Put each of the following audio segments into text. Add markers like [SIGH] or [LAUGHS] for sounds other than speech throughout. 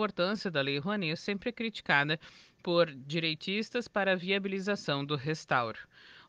importância da Lei Rouanet sempre é criticada por direitistas para a viabilização do restauro.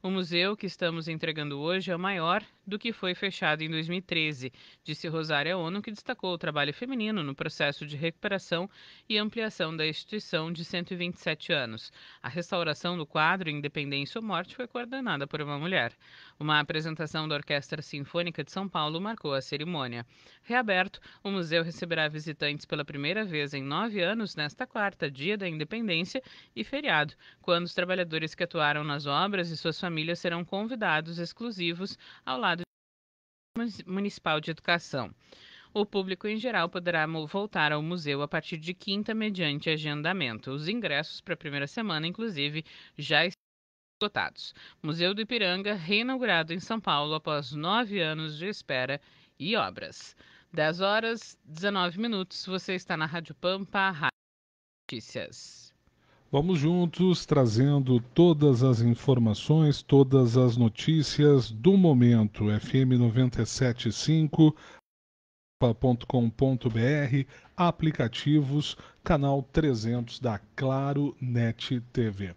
O museu que estamos entregando hoje é maior do que foi fechado em 2013, disse Rosária Ono, que destacou o trabalho feminino no processo de recuperação e ampliação da instituição de 127 anos. A restauração do quadro Independência ou Morte foi coordenada por uma mulher. Uma apresentação da Orquestra Sinfônica de São Paulo marcou a cerimônia. Reaberto, o museu receberá visitantes pela primeira vez em nove anos nesta quarta, dia da Independência e feriado, quando os trabalhadores que atuaram nas obras e suas famílias famílias serão convidados exclusivos ao lado do Municipal de Educação. O público em geral poderá voltar ao museu a partir de quinta, mediante agendamento. Os ingressos para a primeira semana, inclusive, já estão esgotados. Museu do Ipiranga, reinaugurado em São Paulo após nove anos de espera e obras. 10 horas 19 minutos, você está na Rádio Pampa, Rádio Notícias. Vamos juntos trazendo todas as informações, todas as notícias do momento. FM 975 com.br, aplicativos, canal 300 da Claro Net TV.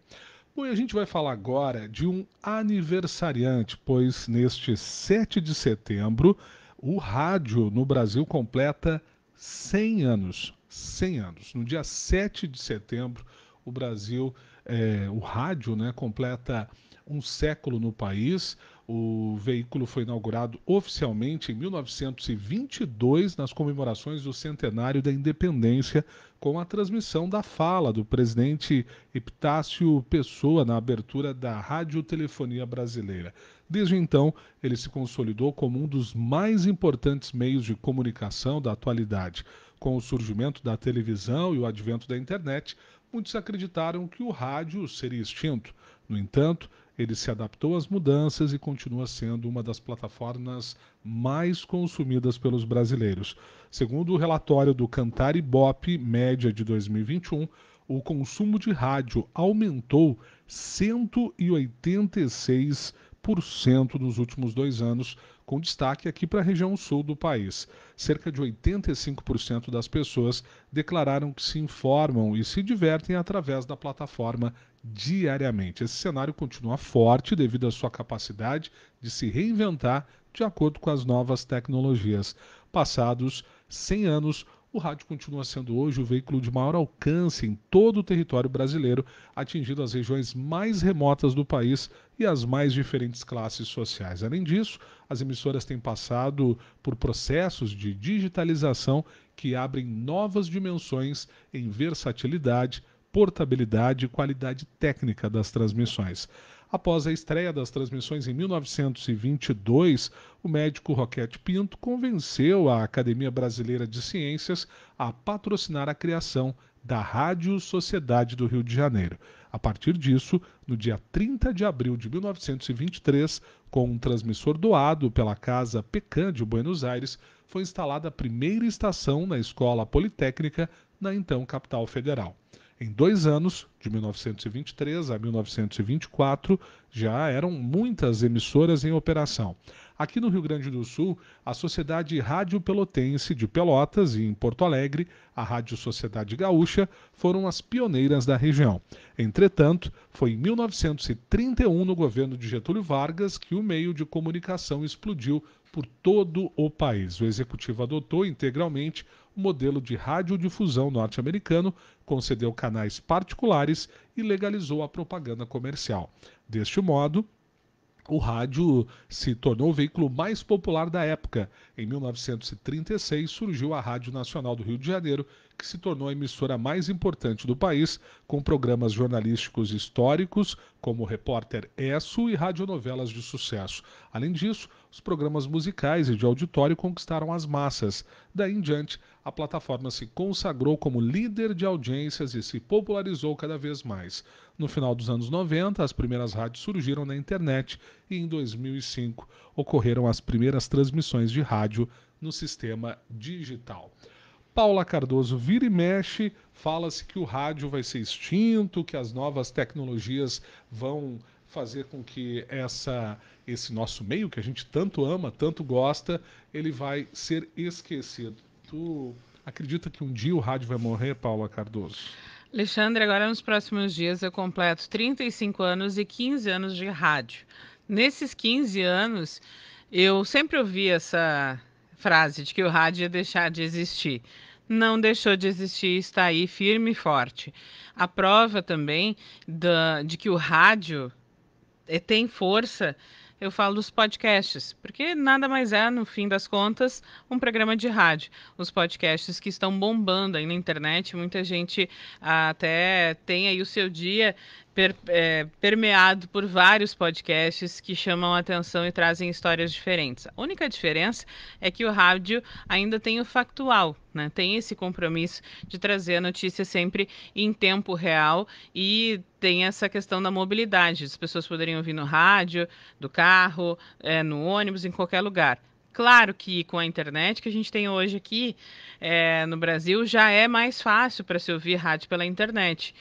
Bom, e a gente vai falar agora de um aniversariante, pois neste 7 de setembro o rádio no Brasil completa 100 anos. 100 anos. No dia 7 de setembro, o Brasil, é, o rádio, né, completa um século no país. O veículo foi inaugurado oficialmente em 1922, nas comemorações do centenário da independência, com a transmissão da fala do presidente Epitácio Pessoa na abertura da Radiotelefonia Brasileira. Desde então, ele se consolidou como um dos mais importantes meios de comunicação da atualidade. Com o surgimento da televisão e o advento da internet, muitos acreditaram que o rádio seria extinto. No entanto, ele se adaptou às mudanças e continua sendo uma das plataformas mais consumidas pelos brasileiros. Segundo o relatório do Cantar Ibope Média de 2021, o consumo de rádio aumentou 186% nos últimos dois anos, com destaque aqui para a região sul do país. Cerca de 85% das pessoas declararam que se informam e se divertem através da plataforma diariamente. Esse cenário continua forte devido à sua capacidade de se reinventar de acordo com as novas tecnologias. Passados 100 anos, o rádio continua sendo hoje o veículo de maior alcance em todo o território brasileiro, atingindo as regiões mais remotas do país e as mais diferentes classes sociais. Além disso, as emissoras têm passado por processos de digitalização que abrem novas dimensões em versatilidade, portabilidade e qualidade técnica das transmissões. Após a estreia das transmissões em 1922, o médico Roquete Pinto convenceu a Academia Brasileira de Ciências a patrocinar a criação da Rádio Sociedade do Rio de Janeiro. A partir disso, no dia 30 de abril de 1923, com um transmissor doado pela Casa Pecan de Buenos Aires, foi instalada a primeira estação na Escola Politécnica, na então capital federal. Em dois anos, de 1923 a 1924, já eram muitas emissoras em operação. Aqui no Rio Grande do Sul, a Sociedade Rádio Pelotense de Pelotas e em Porto Alegre, a Rádio Sociedade Gaúcha, foram as pioneiras da região. Entretanto, foi em 1931, no governo de Getúlio Vargas, que o meio de comunicação explodiu por todo o país. O executivo adotou integralmente o modelo de radiodifusão norte-americano, concedeu canais particulares e legalizou a propaganda comercial. Deste modo, o rádio se tornou o veículo mais popular da época. Em 1936 surgiu a Rádio Nacional do Rio de Janeiro, que se tornou a emissora mais importante do país, com programas jornalísticos históricos, como Repórter ESSO e radionovelas de sucesso. Além disso, os programas musicais e de auditório conquistaram as massas. Daí em diante, a plataforma se consagrou como líder de audiências e se popularizou cada vez mais. No final dos anos 90, as primeiras rádios surgiram na internet e em 2005 ocorreram as primeiras transmissões de rádio no sistema digital. Paula Cardoso vira e mexe, fala-se que o rádio vai ser extinto, que as novas tecnologias vão fazer com que essa esse nosso meio que a gente tanto ama, tanto gosta, ele vai ser esquecido. Tu acredita que um dia o rádio vai morrer, Paula Cardoso? Alexandre, agora nos próximos dias eu completo 35 anos e 15 anos de rádio. Nesses 15 anos, eu sempre ouvi essa frase de que o rádio ia deixar de existir. Não deixou de existir, está aí firme e forte. A prova também da, de que o rádio eh, tem força, eu falo dos podcasts, porque nada mais é, no fim das contas, um programa de rádio. Os podcasts que estão bombando aí na internet, muita gente ah, até tem aí o seu dia per, é, permeado por vários podcasts que chamam a atenção e trazem histórias diferentes. A única diferença é que o rádio ainda tem o factual, né? tem esse compromisso de trazer a notícia sempre em tempo real e tem essa questão da mobilidade. As pessoas poderiam ouvir no rádio, do carro, é, no ônibus, em qualquer lugar. Claro que com a internet que a gente tem hoje aqui é, no Brasil já é mais fácil para se ouvir rádio pela internet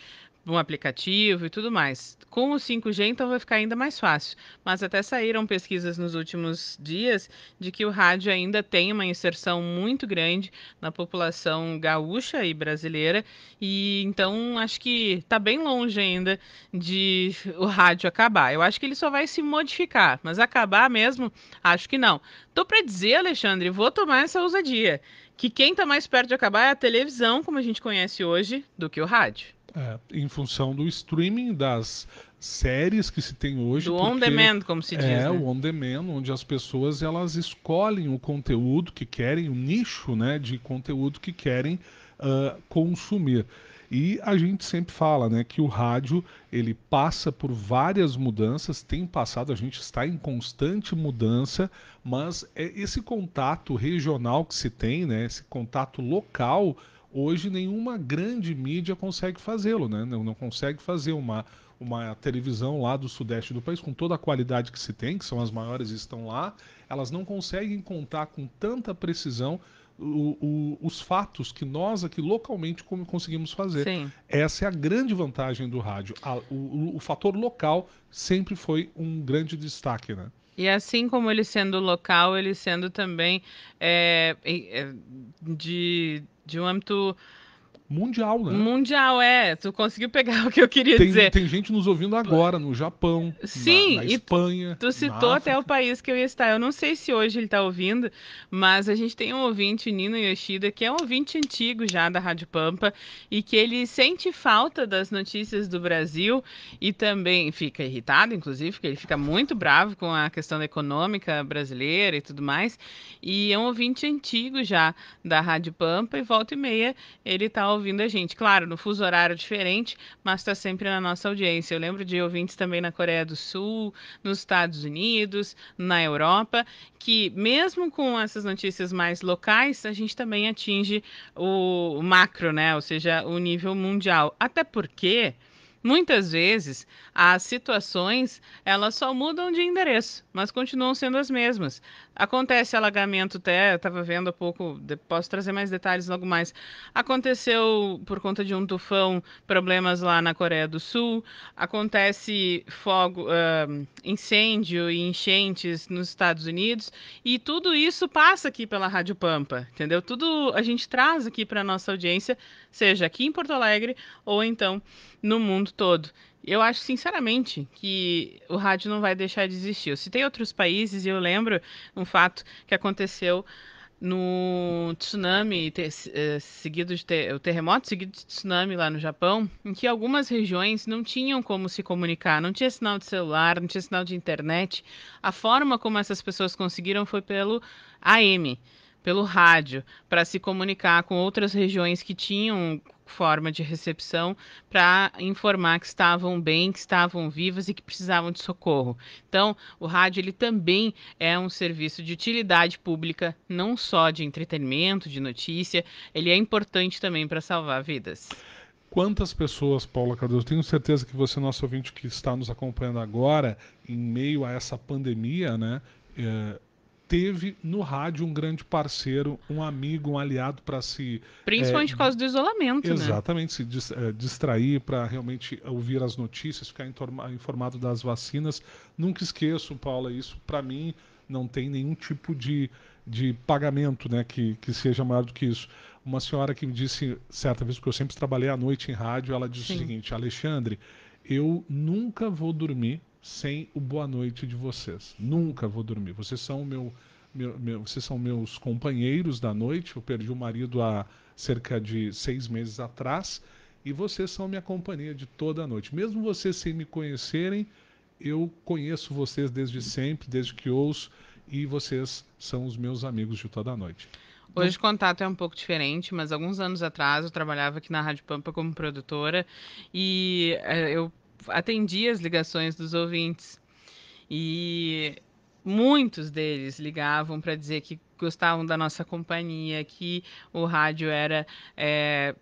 um aplicativo e tudo mais. Com o 5G, então, vai ficar ainda mais fácil. Mas até saíram pesquisas nos últimos dias de que o rádio ainda tem uma inserção muito grande na população gaúcha e brasileira. E então acho que está bem longe ainda de o rádio acabar. Eu acho que ele só vai se modificar, mas acabar mesmo, acho que não. Tô para dizer, Alexandre, vou tomar essa ousadia, que quem está mais perto de acabar é a televisão, como a gente conhece hoje, do que o rádio. É, em função do streaming das séries que se tem hoje. Do on demand, como se diz. É, né? o on demand, onde as pessoas elas escolhem o conteúdo que querem, o nicho né, de conteúdo que querem uh, consumir. E a gente sempre fala né, que o rádio ele passa por várias mudanças, tem passado, a gente está em constante mudança, mas é esse contato regional que se tem, né, esse contato local Hoje nenhuma grande mídia consegue fazê-lo, né? Não, não consegue fazer uma, uma televisão lá do sudeste do país, com toda a qualidade que se tem, que são as maiores e estão lá, elas não conseguem contar com tanta precisão o, o, os fatos que nós aqui localmente como conseguimos fazer. Sim. Essa é a grande vantagem do rádio. A, o, o fator local sempre foi um grande destaque, né? E assim como ele sendo local, ele sendo também é, é de You want to mundial, né? Mundial, é. Tu conseguiu pegar [LAUGHS] o que eu queria tem, dizer. Tem gente nos ouvindo agora, no Japão, Sim, na, na Espanha. Tu, tu citou até o país que eu ia estar. Eu não sei se hoje ele está ouvindo, mas a gente tem um ouvinte, Nino Yoshida, que é um ouvinte antigo já da Rádio Pampa e que ele sente falta das notícias do Brasil e também fica irritado, inclusive, porque ele fica muito bravo com a questão da econômica brasileira e tudo mais. E é um ouvinte antigo já da Rádio Pampa e volta e meia ele está ouvindo ouvindo a gente. Claro, no fuso horário diferente, mas está sempre na nossa audiência. Eu lembro de ouvintes também na Coreia do Sul, nos Estados Unidos, na Europa, que mesmo com essas notícias mais locais, a gente também atinge o macro, né? Ou seja, o nível mundial. Até porque. Muitas vezes as situações elas só mudam de endereço, mas continuam sendo as mesmas. Acontece alagamento até, estava vendo há pouco, posso trazer mais detalhes logo mais. Aconteceu por conta de um tufão problemas lá na Coreia do Sul, acontece fogo, uh, incêndio e enchentes nos Estados Unidos, e tudo isso passa aqui pela Rádio Pampa, entendeu? Tudo a gente traz aqui para nossa audiência, seja aqui em Porto Alegre ou então no mundo todo. Eu acho, sinceramente, que o rádio não vai deixar de existir. Eu citei outros países e eu lembro um fato que aconteceu no tsunami ter, eh, seguido de ter, o terremoto seguido de tsunami lá no Japão, em que algumas regiões não tinham como se comunicar, não tinha sinal de celular, não tinha sinal de internet. A forma como essas pessoas conseguiram foi pelo AM, pelo rádio, para se comunicar com outras regiões que tinham forma de recepção para informar que estavam bem, que estavam vivas e que precisavam de socorro. Então, o rádio ele também é um serviço de utilidade pública, não só de entretenimento, de notícia, ele é importante também para salvar vidas. Quantas pessoas, Paula Cardoso, tenho certeza que você, nosso ouvinte que está nos acompanhando agora, em meio a essa pandemia, né, é teve no rádio um grande parceiro, um amigo, um aliado para se. Principalmente é, por causa do isolamento, né? Exatamente, né? se é, distrair, para realmente ouvir as notícias, ficar informado das vacinas. Nunca esqueço, Paula, isso para mim não tem nenhum tipo de, de pagamento né, que, que seja maior do que isso. Uma senhora que me disse certa vez, que eu sempre trabalhei à noite em rádio, ela disse Sim. o seguinte: Alexandre, eu nunca vou dormir sem o boa noite de vocês. Nunca vou dormir. Vocês são meu, meu, meu, vocês são meus companheiros da noite. Eu perdi o marido há cerca de seis meses atrás e vocês são minha companhia de toda a noite. Mesmo vocês sem me conhecerem, eu conheço vocês desde sempre, desde que ouço e vocês são os meus amigos de toda a noite. Hoje o contato é um pouco diferente, mas alguns anos atrás eu trabalhava aqui na Rádio Pampa como produtora e eh, eu atendi as ligações dos ouvintes. E muitos deles ligavam para dizer que gostavam da nossa companhia, que o rádio era é,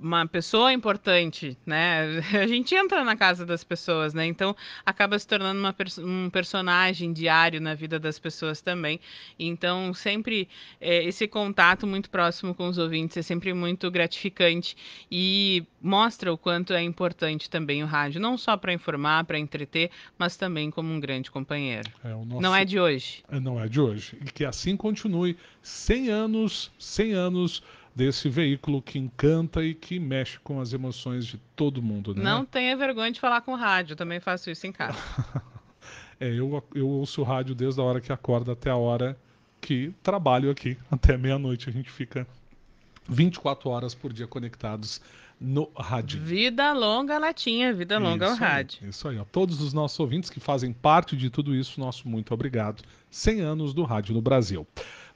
uma pessoa importante, né? [LAUGHS] A gente entra na casa das pessoas, né? Então acaba se tornando uma, um personagem diário na vida das pessoas também. Então sempre é, esse contato muito próximo com os ouvintes é sempre muito gratificante e mostra o quanto é importante também o rádio, não só para informar, para entreter, mas também como um grande companheiro. É, nosso... Não é de hoje. É, não é de hoje e que assim continue 100 anos, 100 anos desse veículo que encanta e que mexe com as emoções de todo mundo. Né? Não tenha vergonha de falar com rádio, também faço isso em casa. [LAUGHS] é, eu, eu ouço rádio desde a hora que acordo até a hora que trabalho aqui, [LAUGHS] até meia-noite. A gente fica 24 horas por dia conectados no rádio. Vida longa latinha, vida longa isso ao aí, rádio. Isso aí, a todos os nossos ouvintes que fazem parte de tudo isso, nosso muito obrigado. 100 anos do rádio no Brasil.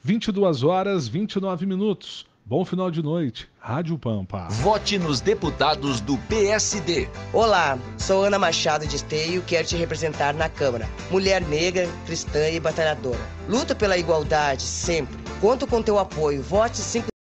22 horas, 29 minutos. Bom final de noite. Rádio Pampa. Vote nos deputados do PSD. Olá, sou Ana Machado de Esteio, quero te representar na Câmara. Mulher negra, cristã e batalhadora. Luta pela igualdade sempre. Conto com teu apoio. Vote 5